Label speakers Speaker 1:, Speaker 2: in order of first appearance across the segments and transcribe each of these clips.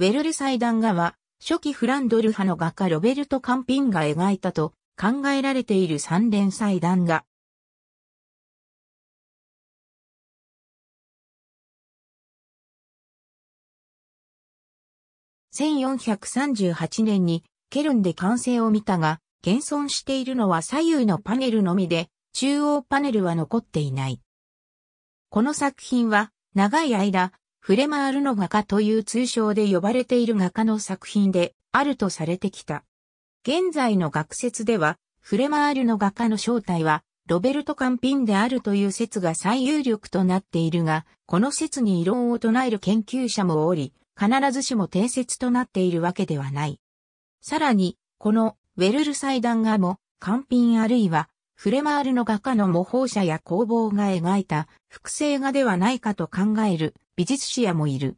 Speaker 1: ウェルル祭壇画は、初期フランドル派の画家ロベルト・カンピンが描いたと考えられている三連祭壇画。1438年にケルンで完成を見たが、現存しているのは左右のパネルのみで、中央パネルは残っていない。この作品は、長い間、フレマールの画家という通称で呼ばれている画家の作品であるとされてきた。現在の学説では、フレマールの画家の正体は、ロベルト・カンピンであるという説が最有力となっているが、この説に異論を唱える研究者もおり、必ずしも定説となっているわけではない。さらに、このウェルル祭壇画も、カンピンあるいは、フレマールの画家の模倣者や工房が描いた複製画ではないかと考える美術史屋もいる。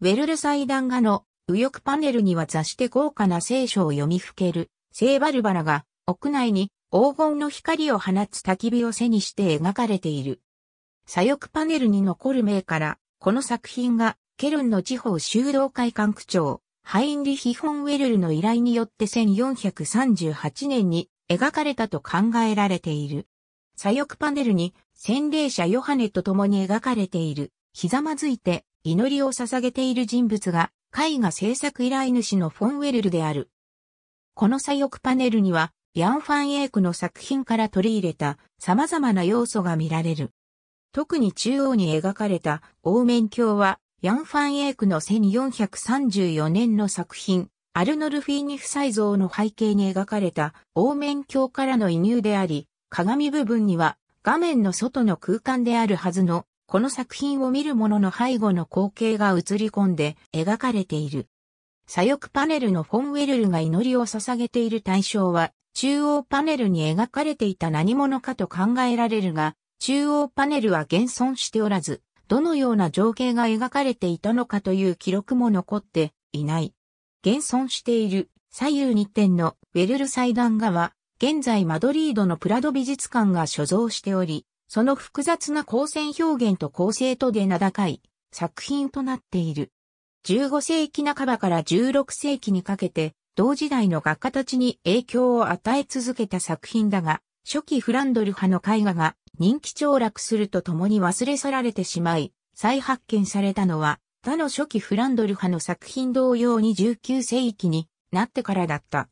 Speaker 1: ウェルル祭壇画の右翼パネルには座して豪華な聖書を読みふける聖バルバラが屋内に黄金の光を放つ焚き火を背にして描かれている。左翼パネルに残る名からこの作品がケルンの地方修道会館区長ハインリヒ・フォン・ウェルルの依頼によって1438年に描かれたと考えられている。左翼パネルに洗礼者ヨハネと共に描かれているひざまずいて祈りを捧げている人物が絵画制作依頼主のフォンウェルルである。この左翼パネルには、ヤン・ファン・エイクの作品から取り入れた様々な要素が見られる。特に中央に描かれたメ面鏡は、ヤン・ファン・エイクの1434年の作品、アルノルフィーニサイ像の背景に描かれたメ面鏡からの移入であり、鏡部分には画面の外の空間であるはずのこの作品を見る者の背後の光景が映り込んで描かれている。左翼パネルのフォンウェルルが祈りを捧げている対象は、中央パネルに描かれていた何者かと考えられるが、中央パネルは現存しておらず、どのような情景が描かれていたのかという記録も残っていない。現存している左右2点のウェルル祭壇画は、現在マドリードのプラド美術館が所蔵しており、その複雑な光線表現と構成とで名高い作品となっている。15世紀半ばから16世紀にかけて、同時代の画家たちに影響を与え続けた作品だが、初期フランドル派の絵画が人気凋落するとともに忘れ去られてしまい、再発見されたのは、他の初期フランドル派の作品同様に19世紀になってからだった。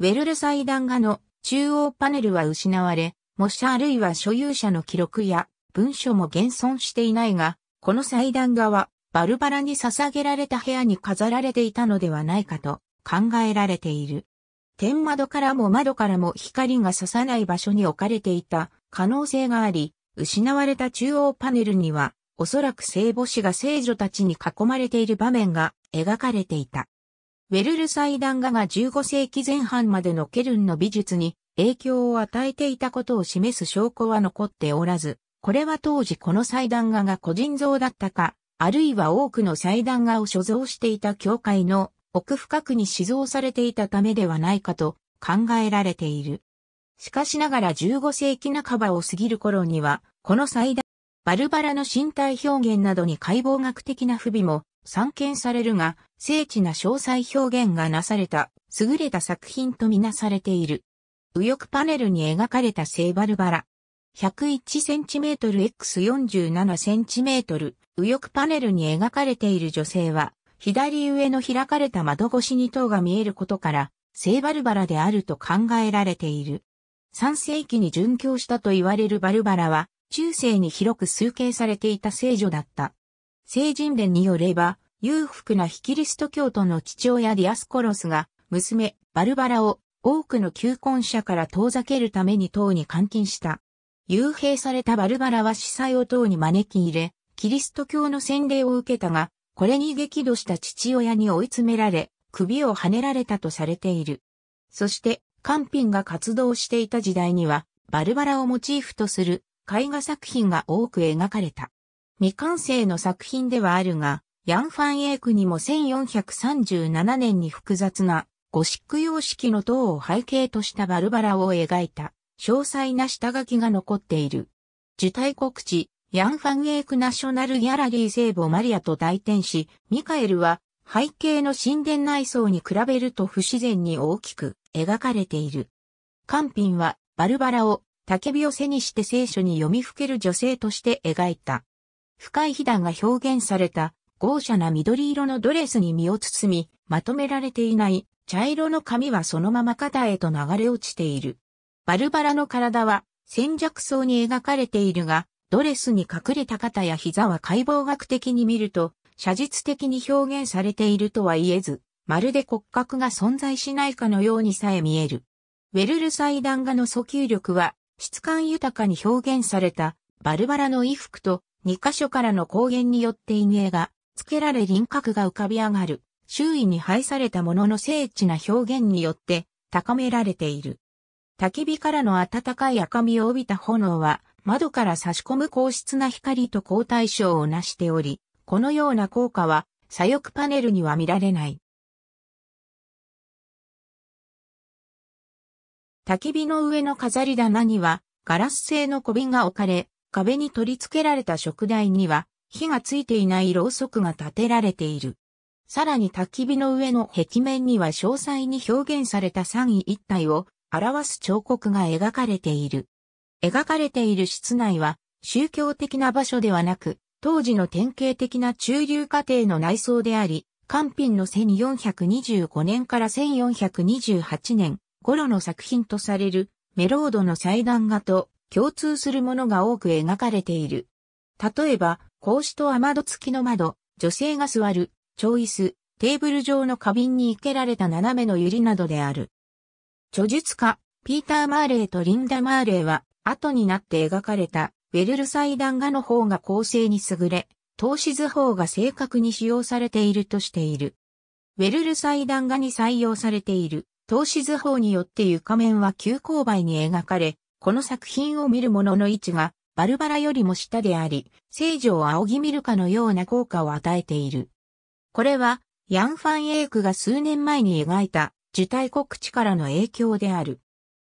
Speaker 1: ウェルル祭壇画の中央パネルは失われ、模写あるいは所有者の記録や文書も現存していないが、この祭壇画はバルバラに捧げられた部屋に飾られていたのではないかと考えられている。天窓からも窓からも光が差さない場所に置かれていた可能性があり、失われた中央パネルには、おそらく聖母子が聖女たちに囲まれている場面が描かれていた。ウェルル祭壇画が15世紀前半までのケルンの美術に影響を与えていたことを示す証拠は残っておらず、これは当時この祭壇画が個人像だったか、あるいは多くの祭壇画を所蔵していた教会の奥深くに死蔵されていたためではないかと考えられている。しかしながら15世紀半ばを過ぎる頃には、この祭壇、バルバラの身体表現などに解剖学的な不備も散見されるが、精緻な詳細表現がなされた、優れた作品とみなされている。右翼パネルに描かれた聖バルバラ。101cm×47cm 右翼パネルに描かれている女性は、左上の開かれた窓越しに塔が見えることから、聖バルバラであると考えられている。3世紀に殉教したと言われるバルバラは、中世に広く崇敬されていた聖女だった。聖人伝によれば、裕福な非キリスト教徒の父親ディアスコロスが、娘、バルバラを多くの求婚者から遠ざけるために塔に監禁した。幽閉されたバルバラは司祭を塔に招き入れ、キリスト教の洗礼を受けたが、これに激怒した父親に追い詰められ、首をはねられたとされている。そして、カンピンが活動していた時代には、バルバラをモチーフとする絵画作品が多く描かれた。未完成の作品ではあるが、ヤン・ファン・エイクにも1437年に複雑なゴシック様式の塔を背景としたバルバラを描いた詳細な下書きが残っている。受胎告知、ヤン・ファン・エイク・ナショナル・ギャラリー聖母マリアと大天し、ミカエルは背景の神殿内装に比べると不自然に大きく描かれている。カンピンはバルバラを竹火を背にして聖書に読みふける女性として描いた。深い被弾が表現された豪奢な緑色のドレスに身を包み、まとめられていない茶色の髪はそのまま肩へと流れ落ちている。バルバラの体は戦弱層に描かれているが、ドレスに隠れた肩や膝は解剖学的に見ると、写実的に表現されているとは言えず、まるで骨格が存在しないかのようにさえ見える。ウェルル祭壇画の訴求力は、質感豊かに表現された、バルバラの衣服と、2箇所からの光源によって陰影が、つけられ輪郭が浮かび上がる。周囲に配されたものの精緻な表現によって高められている。焚き火からの暖かい赤みを帯びた炎は窓から差し込む硬質な光と交対症を成しており、このような効果は左翼パネルには見られない。焚き火の上の飾り棚にはガラス製の小瓶が置かれ、壁に取り付けられた食台には火がついていないろうそくが立てられている。さらに焚き火の上の壁面には詳細に表現された三位一体を表す彫刻が描かれている。描かれている室内は宗教的な場所ではなく、当時の典型的な中流家庭の内装であり、官品の1425年から1428年頃の作品とされるメロードの祭壇画と共通するものが多く描かれている。例えば、格子と雨戸付きの窓、女性が座るョ椅子、テーブル状の花瓶に生けられた斜めの百合などである。著述家、ピーター・マーレイとリンダ・マーレイは、後になって描かれた、ウェルル祭壇画の方が構成に優れ、投資図法が正確に使用されているとしている。ウェルル祭壇画に採用されている、投資図法によって床面は急勾配に描かれ、この作品を見る者の位置が、バルバラよりも下であり、聖女を仰ぎ見るかのような効果を与えている。これは、ヤン・ファン・エイクが数年前に描いた受胎告知からの影響である。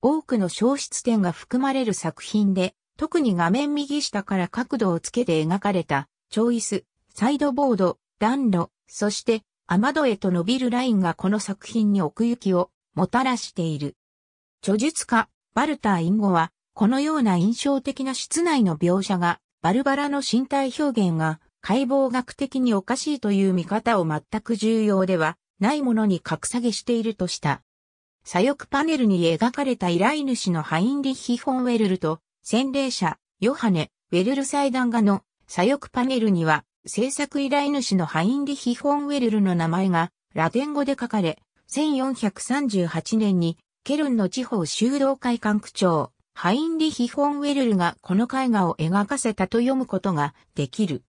Speaker 1: 多くの消失点が含まれる作品で、特に画面右下から角度をつけて描かれた、チョイス、サイドボード、暖炉、そして、雨戸へと伸びるラインがこの作品に奥行きをもたらしている。著述家、バルター・インゴは、このような印象的な室内の描写が、バルバラの身体表現が解剖学的におかしいという見方を全く重要ではないものに格下げしているとした。左翼パネルに描かれた依頼主のハインリッヒ・フォン・ウェルルと洗礼者、ヨハネ、ウェルル祭壇画の左翼パネルには制作依頼主のハインリヒ・フォン・ウェルルの名前がラテン語で書かれ、1438年にケルンの地方修道会館区長、ハインリヒ・フォン・ウェルルがこの絵画を描かせたと読むことができる。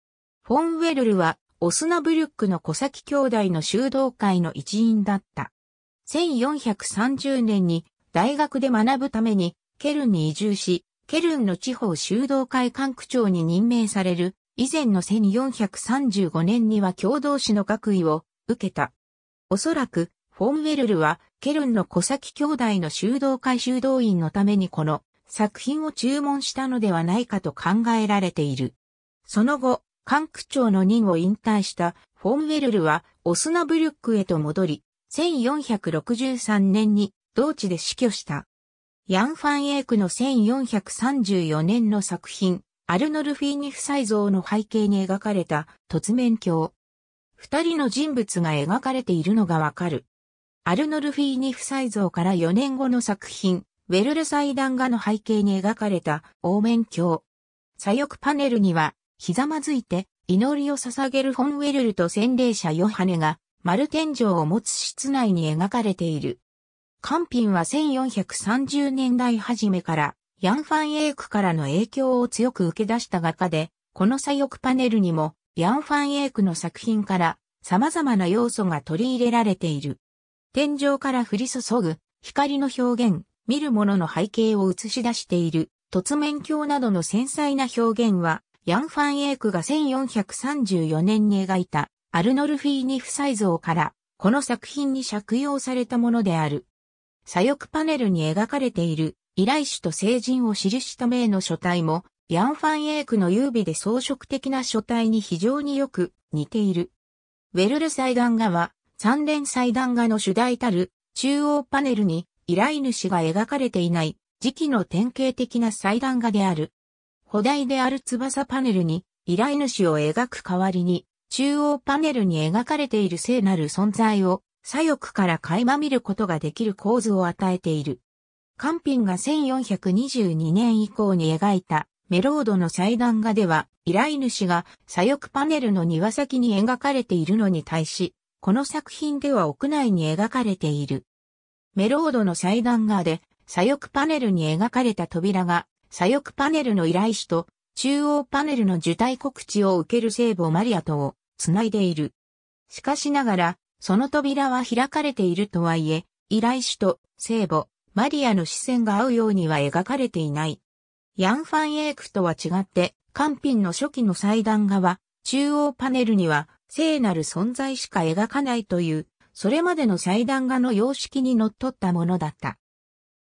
Speaker 1: フォン・ウェルルは、オスナブリュックの小崎兄弟の修道会の一員だった。1430年に大学で学ぶためにケルンに移住し、ケルンの地方修道会管区長に任命される以前の1435年には共同士の学位を受けた。おそらく、フォンウェルルは、ケルンの小崎兄弟の修道会修道院のためにこの作品を注文したのではないかと考えられている。その後、管区長の任を引退したフォンウェルルはオスナブルックへと戻り、1463年に同地で死去した。ヤン・ファン・エークの1434年の作品、アルノルフィーニ夫妻像の背景に描かれた突面鏡。二人の人物が描かれているのがわかる。アルノルフィーニ夫妻像から4年後の作品、ウェルル祭壇画の背景に描かれた、オーメン鏡。左翼パネルには、ひざまずいて祈りを捧げるフォンウェルルと洗礼者ヨハネが丸天井を持つ室内に描かれている。カンピンは1430年代初めからヤン・ファン・エイクからの影響を強く受け出した画家で、この左翼パネルにもヤン・ファン・エイクの作品から様々な要素が取り入れられている。天井から降り注ぐ光の表現、見るものの背景を映し出している、突面鏡などの繊細な表現は、ヤン・ファン・エークが1434年に描いたアルノルフィーニ夫妻像からこの作品に借用されたものである。左翼パネルに描かれている依頼主と聖人を記した名の書体もヤン・ファン・エークの優美で装飾的な書体に非常によく似ている。ウェルル祭壇画は三連祭壇画の主題たる中央パネルに依頼主が描かれていない時期の典型的な祭壇画である。補題である翼パネルに依頼主を描く代わりに、中央パネルに描かれている聖なる存在を左翼から垣間見ることができる構図を与えている。カンピンが1422年以降に描いたメロードの祭壇画では依頼主が左翼パネルの庭先に描かれているのに対し、この作品では屋内に描かれている。メロードの祭壇画で左翼パネルに描かれた扉が左翼パネルの依頼主と、中央パネルの受胎告知を受ける聖母マリアとを繋いでいる。しかしながら、その扉は開かれているとはいえ、依頼主と聖母、マリアの視線が合うようには描かれていない。ヤン・ファン・エークとは違って、官品の初期の祭壇画は、中央パネルには聖なる存在しか描かないという、それまでの祭壇画の様式に則っったものだった。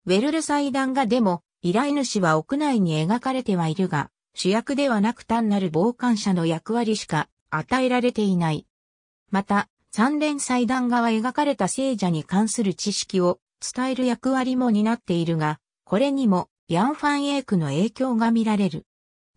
Speaker 1: ウェルル祭壇画でも依頼主は屋内に描かれてはいるが、主役ではなく単なる傍観者の役割しか与えられていない。また、三連祭壇側描かれた聖者に関する知識を伝える役割も担っているが、これにもヤン・ファン・エイクの影響が見られる。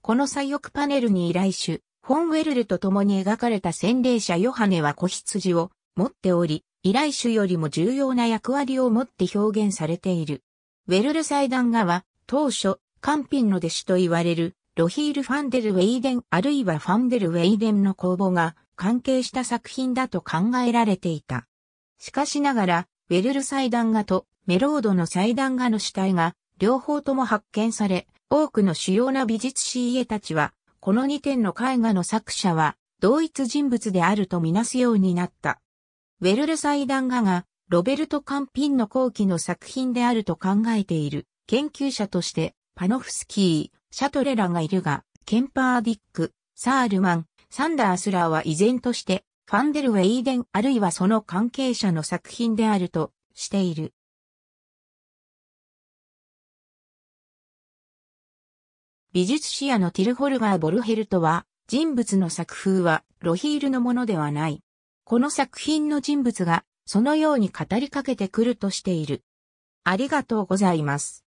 Speaker 1: この左翼パネルに依頼主、ホンウェルルと共に描かれた洗礼者ヨハネは子羊を持っており、依頼主よりも重要な役割を持って表現されている。ウェルル祭壇側、当初、カンピンの弟子と言われる、ロヒール・ファンデル・ウェイデンあるいはファンデル・ウェイデンの公募が関係した作品だと考えられていた。しかしながら、ウェルル祭壇画とメロードの祭壇画の主体が両方とも発見され、多くの主要な美術師家たちは、この2点の絵画の作者は同一人物であるとみなすようになった。ウェルル祭壇画がロベルト・カンピンの後期の作品であると考えている。研究者として、パノフスキー、シャトレラがいるが、ケンパー・ディック、サールマン、サンダースラーは依然として、ファンデル・ウェイデンあるいはその関係者の作品であるとしている。美術史屋のティルホルガー・ボルヘルトは、人物の作風はロヒールのものではない。この作品の人物がそのように語りかけてくるとしている。ありがとうございます。